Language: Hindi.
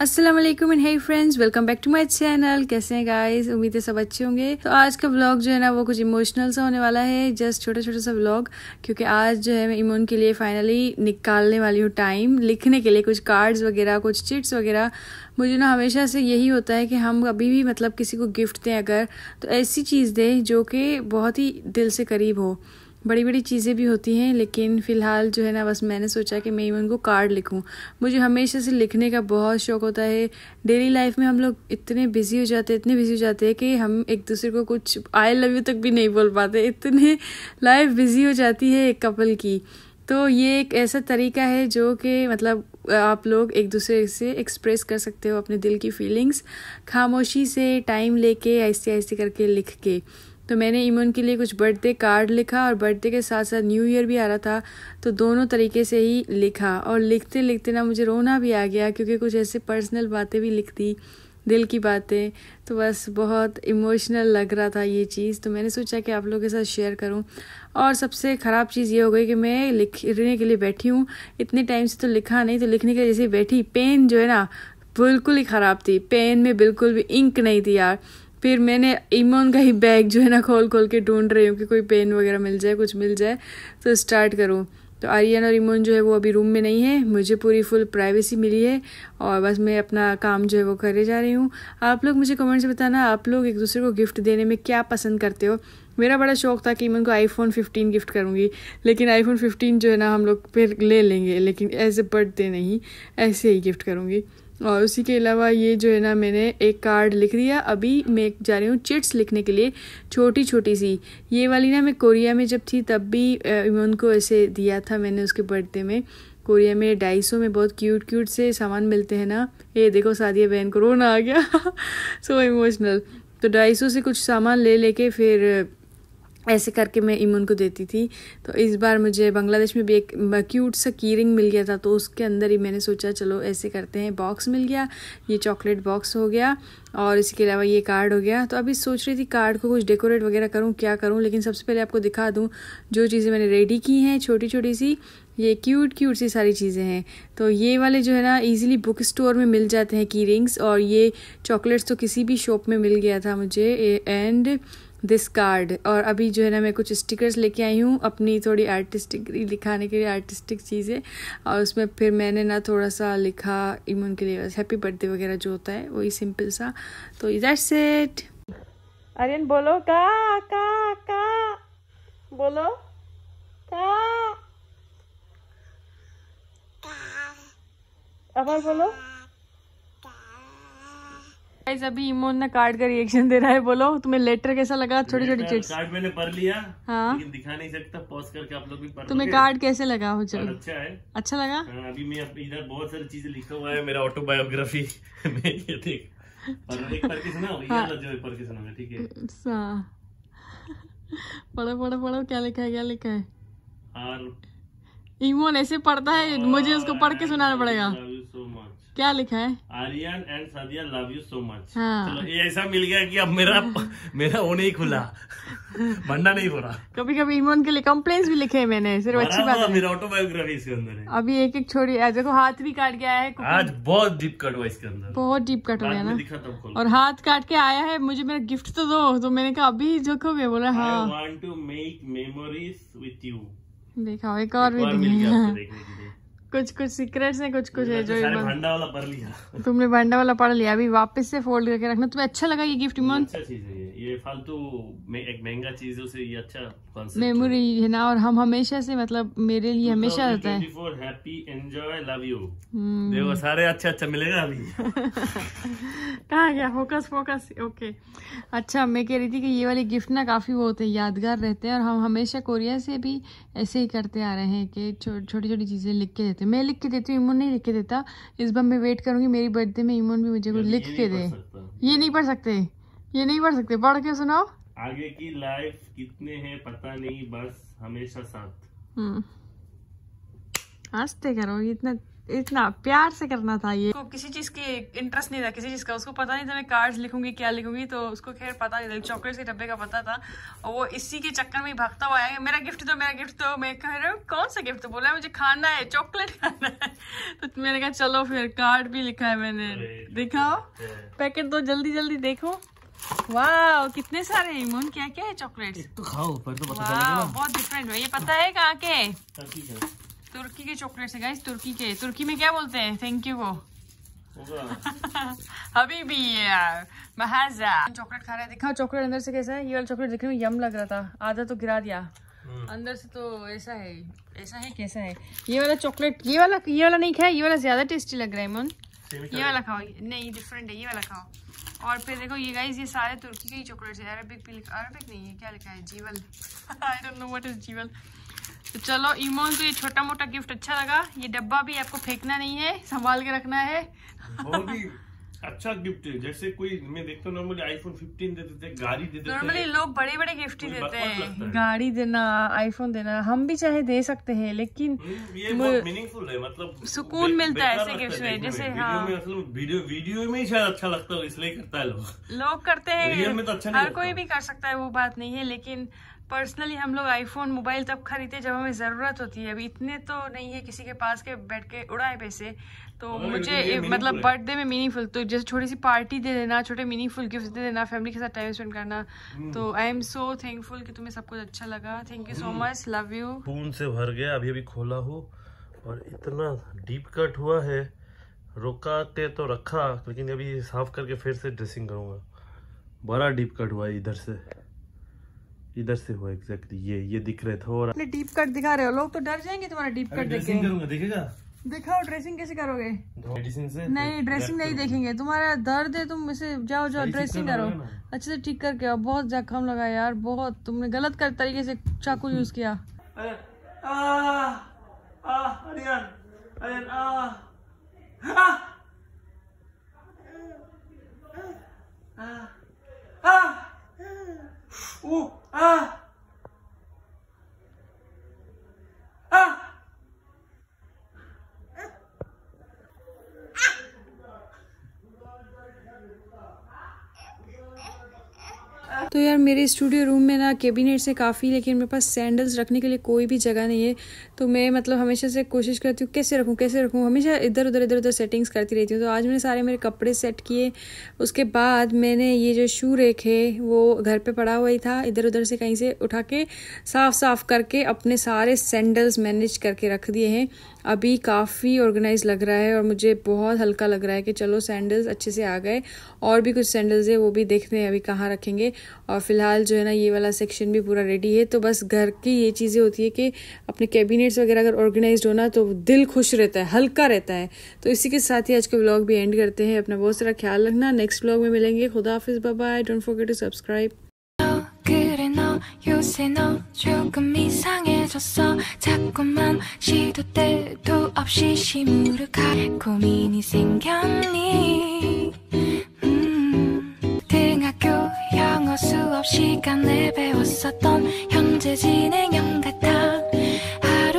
Aslam and hey friends welcome back to my channel कैसे हैं गाइज उम्मीद है सब अच्छे होंगे तो आज का व्लॉग जो है ना वो कुछ इमोशनल सा होने वाला है जस्ट छोटा छोटा सा व्लॉग क्योंकि आज जो है मैं इमोन के लिए फाइनली निकालने वाली हूँ टाइम लिखने के लिए कुछ कार्ड्स वगैरह कुछ चिट्स वगैरह मुझे ना हमेशा से यही होता है कि हम अभी भी मतलब किसी को गिफ्ट दें अगर तो ऐसी चीज़ दें जो कि बहुत ही दिल से करीब हो बड़ी बड़ी चीज़ें भी होती हैं लेकिन फ़िलहाल जो है ना बस मैंने सोचा कि मैं इवन को कार्ड लिखूं मुझे हमेशा से लिखने का बहुत शौक होता है डेली लाइफ में हम लोग इतने बिज़ी हो जाते हैं इतने बिज़ी हो जाते हैं कि हम एक दूसरे को कुछ आई लव यू तक भी नहीं बोल पाते इतने लाइफ बिज़ी हो जाती है एक कपल की तो ये एक ऐसा तरीका है जो कि मतलब आप लोग एक दूसरे से एक्सप्रेस कर सकते हो अपने दिल की फीलिंग्स खामोशी से टाइम लेके ऐसे ऐसे करके लिख के तो मैंने इमोन के लिए कुछ बर्थडे कार्ड लिखा और बर्थडे के साथ साथ न्यू ईयर भी आ रहा था तो दोनों तरीके से ही लिखा और लिखते लिखते ना मुझे रोना भी आ गया क्योंकि कुछ ऐसे पर्सनल बातें भी लिखती दिल की बातें तो बस बहुत इमोशनल लग रहा था ये चीज़ तो मैंने सोचा कि आप लोगों के साथ शेयर करूं और सबसे ख़राब चीज़ ये हो गई कि मैं लिखने के लिए बैठी हूँ इतने टाइम से तो लिखा नहीं तो लिखने के लिए जैसे बैठी पेन जो है ना बिल्कुल ही ख़राब थी पेन में बिल्कुल भी इंक नहीं थी यार फिर मैंने इमोन का ही बैग जो है ना खोल खोल के ढूंढ रही हूँ कि कोई पेन वगैरह मिल जाए कुछ मिल जाए तो स्टार्ट करूँ तो आर्यन और इमोन जो है वो अभी रूम में नहीं है मुझे पूरी फुल प्राइवेसी मिली है और बस मैं अपना काम जो है वो करे जा रही हूँ आप लोग मुझे कमेंट्स बताना आप लोग एक दूसरे को गिफ्ट देने में क्या पसंद करते हो मेरा बड़ा शौक था कि इमन को आईफोन 15 गिफ्ट करूँगी लेकिन आईफोन 15 जो है ना हम लोग फिर ले लेंगे लेकिन एज ए बर्थडे नहीं ऐसे ही गिफ्ट करूँगी और उसी के अलावा ये जो है ना मैंने एक कार्ड लिख दिया अभी मैं जा रही हूँ चिट्स लिखने के लिए छोटी छोटी सी ये वाली ना मैं कोरिया में जब थी तब भी को ऐसे दिया था मैंने उसके बर्थडे में कोरिया में ढाई सौ में बहुत क्यूट क्यूट से सामान मिलते हैं ना ये देखो सादिया बहन को रोना आ गया सो इमोशनल तो ढाई सौ से कुछ सामान ले लेके फिर ऐसे करके मैं इमन को देती थी तो इस बार मुझे बांग्लादेश में भी एक क्यूट सा की रिंग मिल गया था तो उसके अंदर ही मैंने सोचा चलो ऐसे करते हैं बॉक्स मिल गया ये चॉकलेट बॉक्स हो गया और इसके अलावा ये कार्ड हो गया तो अभी सोच रही थी कार्ड को कुछ डेकोरेट वगैरह करूँ क्या करूँ लेकिन सबसे पहले आपको दिखा दूँ जो चीज़ें मैंने रेडी की हैं छोटी छोटी सी ये क्यूट क्यूट सी सारी चीज़ें हैं तो ये वाले जो है ना इजीली बुक स्टोर में मिल जाते हैं की रिंग्स और ये चॉकलेट्स तो किसी भी शॉप में मिल गया था मुझे एंड दिस कार्ड और अभी जो है ना मैं कुछ स्टिकर्स लेके आई हूँ अपनी थोड़ी आर्टिस्टिक दिखाने के लिए आर्टिस्टिक चीज़ें और उसमें फिर मैंने ना थोड़ा सा लिखा इमून के लिए हैप्पी बर्थडे वगैरह जो होता है वही सिंपल सा तो दैट्स इट अरे बोलो का का का बोलो का আবার বলো गाइस अभी इमोन ने कार्ड का रिएक्शन दे रहा है बोलो तुम्हें लेटर कैसा लगा छोटी छोटी चीज कार्ड मैंने पढ़ लिया हाँ लेकिन दिखा नहीं सकता पॉज करके आप लोग भी पढ़ तुम्हें कार्ड कैसे लगा हो अच्छा है अच्छा लगा आ, हाँ, अभी मैं इधर बहुत सारी चीजें लिखा हुआ है मेरा ऑटोबायोग्राफी हाँ। पढ़ो पढ़ो पढ़ो क्या लिखा है क्या लिखा है इमोन हाँ, ऐसे पढ़ता है मुझे उसको पढ़ के सुनाना पड़ेगा क्या लिखा है Aryan and Sadia love you so much हाँ। चलो ये ऐसा मिल गया कि अब मेरा मेरा वो नहीं खुला बनना नहीं हो रहा कभी कभी इमोन के लिए कंप्लेन भी लिखे हैं मैंने सिर्फ अच्छी बात मेरा ऑटोबायोग्राफी इसके अंदर है अभी एक एक छोड़ी देखो हाथ भी काट गया है आज बहुत डीप कट हुआ इसके अंदर बहुत डीप कट हुआ है ना और हाथ काट के आया है मुझे मेरा गिफ्ट तो दो तो मैंने कहा अभी जो कभी बोला हाँ to make memories with you देखा एक और भी कुछ कुछ सीक्रेट्स हैं कुछ कुछ है तो जो भंडा वाला पढ़ लिया तुमने भंडा वाला पढ़ लिया अभी वापस से फोल्ड करके रखना तुम्हें अच्छा लगा ये गिफ्ट इमोन अच्छा चीज है बेफालतू में एक महंगा चीज उसे ये अच्छा मेमोरी है ना और हम हमेशा से मतलब मेरे लिए हमेशा रहता है हैप्पी एंजॉय लव यू देखो सारे अच्छा अच्छा मिलेगा अभी कहा गया फोकस फोकस ओके अच्छा मैं कह रही थी कि ये वाले गिफ्ट ना काफ़ी वो होते हैं यादगार रहते हैं और हम हमेशा कोरिया से भी ऐसे ही करते आ रहे हैं कि छोटी छोटी चीज़ें लिख के देते मैं लिख के देती हूँ इमोन नहीं लिख के देता इस बार मैं वेट करूंगी मेरी बर्थडे में इमोन भी मुझे कुछ लिख के दे ये नहीं पढ़ सकते ये नहीं पढ़ सकते पढ़ के सुनाओ आगे की लाइफ कितने हैं पता नहीं बस हमेशा साथ हम्म। हंसते करो इतना इतना प्यार से करना था ये किसी चीज के इंटरेस्ट नहीं था किसी चीज का उसको पता नहीं था मैं कार्ड्स लिखूंगी क्या लिखूंगी तो उसको खैर पता नहीं था चॉकलेट के डब्बे का पता था और वो इसी के चक्कर में भागता हुआ है मेरा गिफ्ट तो मेरा गिफ्ट तो मैं कह रहा हूँ कौन सा गिफ्ट बोला है मुझे खाना है चॉकलेट खाना है तो मैंने कहा चलो फिर कार्ड भी लिखा है मैंने दिखाओ पैकेट दो जल्दी जल्दी देखो वाह कितने सारे इमोन क्या क्या है चॉकलेट तो खाओ पर तो पता चलेगा बहुत डिफरेंट है ये पता है कहाँ के तुर्की के चॉकलेट है गाइस तुर्की के तुर्की में क्या बोलते हैं थैंक यू वो अभी भी चॉकलेट खा रहे है चॉकलेट अंदर से कैसा है ये वाला चॉकलेट देखने में यम लग रहा था आधा तो गिरा दिया हम्म। अंदर से तो ऐसा है ऐसा है कैसा है ये वाला चॉकलेट ये वाला ये वाला नहीं खाया ये वाला ज्यादा टेस्टी लग रहा है इमोन ये वाला खाओ नहीं डिफरेंट है ये वाला खाओ और फिर देखो ये गाइज ये सारे तुर्की के ही चॉकलेट्स है अरबिक भी अरबिक नहीं है क्या लिखा है जीवल I don't know what is जीवल तो चलो ईमोन को ये छोटा मोटा गिफ्ट अच्छा लगा ये डब्बा भी आपको फेंकना नहीं है संभाल के रखना है अच्छा गिफ्ट है जैसे कोई मैं देखता हूँ नॉर्मली आईफोन 15 दे देते गाड़ी दे देते नॉर्मली लोग बड़े बड़े गिफ्ट ही देते हैं गाड़ी देना आईफोन देना हम भी चाहे दे सकते हैं लेकिन हम्म, ये मीनिंगफुल है मतलब सुकून मिलता है ऐसे गिफ्ट में जैसे हाँ। वीडियो वीडियो में ही शायद अच्छा लगता है इसलिए करता है लोग लोग करते हैं तो अच्छा हर कोई भी कर सकता है वो बात नहीं है लेकिन पर्सनली हम लोग आईफोन मोबाइल तब खरीदते जब हमें ज़रूरत होती है अभी इतने तो नहीं है किसी के पास के बैठ के उड़ाए पैसे तो मुझे मतलब बर्थडे में मीनिंगफुल तो जैसे छोटी सी पार्टी दे देना छोटे मीनिंगफुल गिफ्ट दे देना फैमिली के साथ टाइम स्पेंड करना hmm. तो आई एम सो थैंकफुल कि तुम्हें सब कुछ अच्छा लगा thank you so much love you खून से भर गया अभी अभी खोला हो और इतना डीप कट हुआ है रोका के तो रखा लेकिन अभी साफ करके फिर से ड्रेसिंग करूँगा बड़ा डीप कट हुआ इधर से इधर से हुआ एग्जैक्टली ये ये दिख रहे थे और डीप कट दिखा रहे हो लोग तो डर जाएंगे तुम्हारा डीप कट देखेगा दिखाओ ड्रेसिंग कैसे करोगे मेडिसिन से नहीं ड्रेसिंग नहीं देखेंगे तुम्हारा दर्द है तुम इसे जाओ जाओ ड्रेसिंग करो अच्छे से ठीक करके आओ बहुत जख्म लगा यार बहुत तुमने गलत कर तरीके से चाकू यूज किया आ, आ, आ, तो यार मेरे स्टूडियो रूम में ना कैबिनेट से काफ़ी लेकिन मेरे पास सैंडल्स रखने के लिए कोई भी जगह नहीं है तो मैं मतलब हमेशा से कोशिश करती हूँ कैसे रखूँ कैसे रखूँ हमेशा इधर उधर इधर उधर सेटिंग्स करती रहती हूँ तो आज मैंने सारे मेरे कपड़े सेट किए उसके बाद मैंने ये जो शू रेक है वो घर पर पड़ा हुआ ही था इधर उधर से कहीं से उठा के साफ साफ करके अपने सारे सैंडल्स मैनेज करके रख दिए हैं अभी काफ़ी ऑर्गेनाइज लग रहा है और मुझे बहुत हल्का लग रहा है कि चलो सैंडल्स अच्छे से आ गए और भी कुछ सैंडल्स है वो भी देखते हैं अभी कहाँ रखेंगे और फिलहाल जो है ना ये वाला सेक्शन भी पूरा रेडी है तो बस घर की ये चीज़ें होती है कि अपने कैबिनेट्स वगैरह अगर ऑर्गेनाइज हो ना तो दिल खुश रहता है हल्का रहता है तो इसी के साथ ही आज के ब्लॉग भी एंड करते हैं अपना बहुत सारा ख्याल रखना नेक्स्ट ब्लॉग में मिलेंगे खुदा हाफिज़ बाबा डोंट फॉरगेट टू सब्सक्राइब 요새 너 조금 이상해졌어 자꾸만 시도 때도 없이 시무룩할 고민이 생겼니 음, 등학교 영어 수업 시간에 배웠었던 현재 진행형 같은